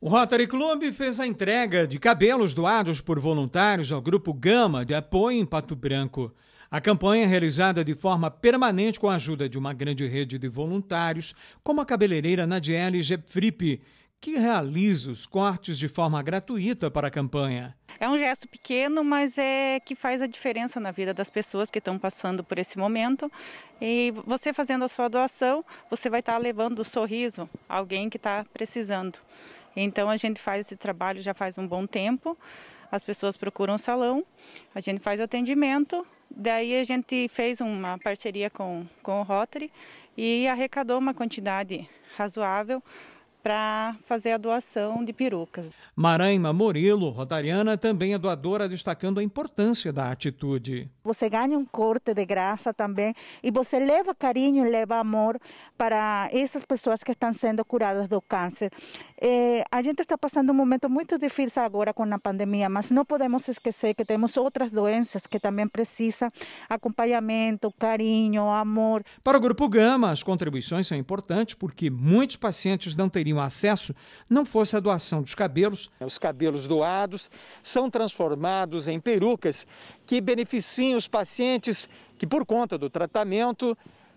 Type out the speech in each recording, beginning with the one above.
O Rotary Club fez a entrega de cabelos doados por voluntários ao Grupo Gama de Apoio em Pato Branco. A campanha, é realizada de forma permanente com a ajuda de uma grande rede de voluntários, como a cabeleireira Nadiele Gepfripe, que realiza os cortes de forma gratuita para a campanha. É um gesto pequeno, mas é que faz a diferença na vida das pessoas que estão passando por esse momento. E você fazendo a sua doação, você vai estar levando o um sorriso a alguém que está precisando. Então a gente faz esse trabalho já faz um bom tempo. As pessoas procuram o salão, a gente faz o atendimento. Daí a gente fez uma parceria com, com o Rotary e arrecadou uma quantidade razoável para fazer a doação de perucas. Maraima Murilo, rotariana, também é doadora, destacando a importância da atitude. Você ganha um corte de graça também e você leva carinho, leva amor para essas pessoas que estão sendo curadas do câncer. É, a gente está passando um momento muito difícil agora com a pandemia, mas não podemos esquecer que temos outras doenças que também precisam acompanhamento, carinho, amor. Para o Grupo Gama, as contribuições são importantes porque muitos pacientes não teriam teriam acesso não fosse a doação dos cabelos. Os cabelos doados são transformados em perucas que beneficiam os pacientes que, por conta do tratamento,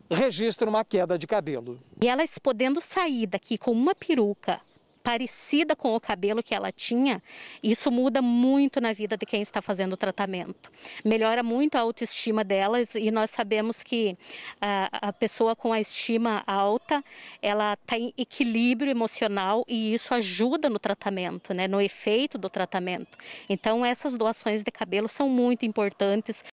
registram uma queda de cabelo. E elas podendo sair daqui com uma peruca parecida com o cabelo que ela tinha, isso muda muito na vida de quem está fazendo o tratamento. Melhora muito a autoestima delas e nós sabemos que a, ah, a pessoa com a estima alta, ela está em equilíbrio emocional e isso ajuda no tratamento, né, no efeito do tratamento. Então essas doações de cabelo são muito importantes.